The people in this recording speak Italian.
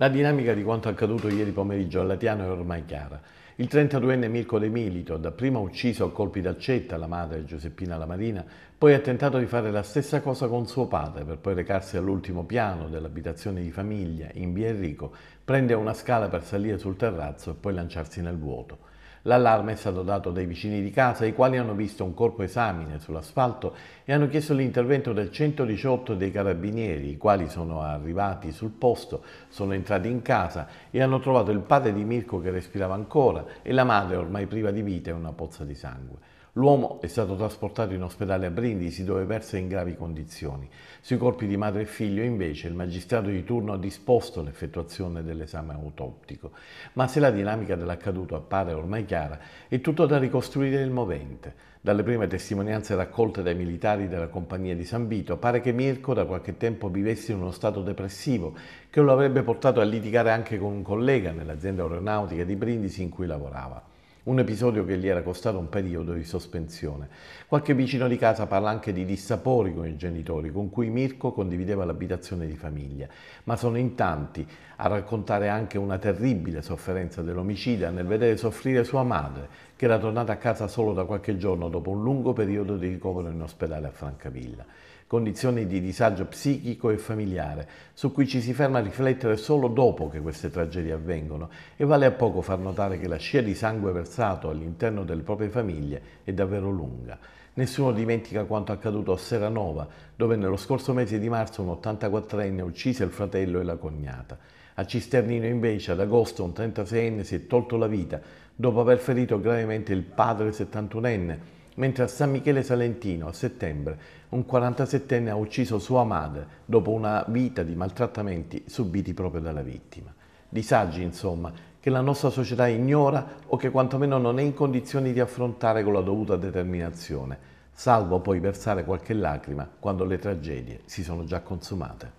La dinamica di quanto accaduto ieri pomeriggio a Latiano è ormai chiara. Il 32enne Mirko De Milito, dapprima ucciso a colpi d'accetta la madre Giuseppina Lamarina, poi ha tentato di fare la stessa cosa con suo padre per poi recarsi all'ultimo piano dell'abitazione di famiglia in via Enrico, prende una scala per salire sul terrazzo e poi lanciarsi nel vuoto. L'allarme è stato dato dai vicini di casa, i quali hanno visto un corpo esamine sull'asfalto e hanno chiesto l'intervento del 118 dei carabinieri, i quali sono arrivati sul posto, sono entrati in casa e hanno trovato il padre di Mirko che respirava ancora e la madre ormai priva di vita e una pozza di sangue. L'uomo è stato trasportato in ospedale a Brindisi dove versa in gravi condizioni. Sui corpi di madre e figlio invece il magistrato di turno ha disposto l'effettuazione dell'esame autoptico. Ma se la dinamica dell'accaduto appare ormai chiara, è tutto da ricostruire il movente. Dalle prime testimonianze raccolte dai militari della compagnia di San Vito pare che Mirko da qualche tempo vivesse in uno stato depressivo che lo avrebbe portato a litigare anche con un collega nell'azienda aeronautica di Brindisi in cui lavorava un episodio che gli era costato un periodo di sospensione. Qualche vicino di casa parla anche di dissapori con i genitori, con cui Mirko condivideva l'abitazione di famiglia, ma sono in tanti a raccontare anche una terribile sofferenza dell'omicida nel vedere soffrire sua madre, che era tornata a casa solo da qualche giorno dopo un lungo periodo di ricovero in ospedale a Francavilla. Condizioni di disagio psichico e familiare, su cui ci si ferma a riflettere solo dopo che queste tragedie avvengono, e vale a poco far notare che la scia di sangue versato all'interno delle proprie famiglie è davvero lunga. Nessuno dimentica quanto accaduto a Seranova, dove nello scorso mese di marzo un 84enne uccise il fratello e la cognata. A Cisternino invece ad agosto un 36enne si è tolto la vita dopo aver ferito gravemente volontariamente il padre 71enne, mentre a San Michele Salentino, a settembre, un 47enne ha ucciso sua madre dopo una vita di maltrattamenti subiti proprio dalla vittima. Disagi, insomma, che la nostra società ignora o che quantomeno non è in condizioni di affrontare con la dovuta determinazione, salvo poi versare qualche lacrima quando le tragedie si sono già consumate.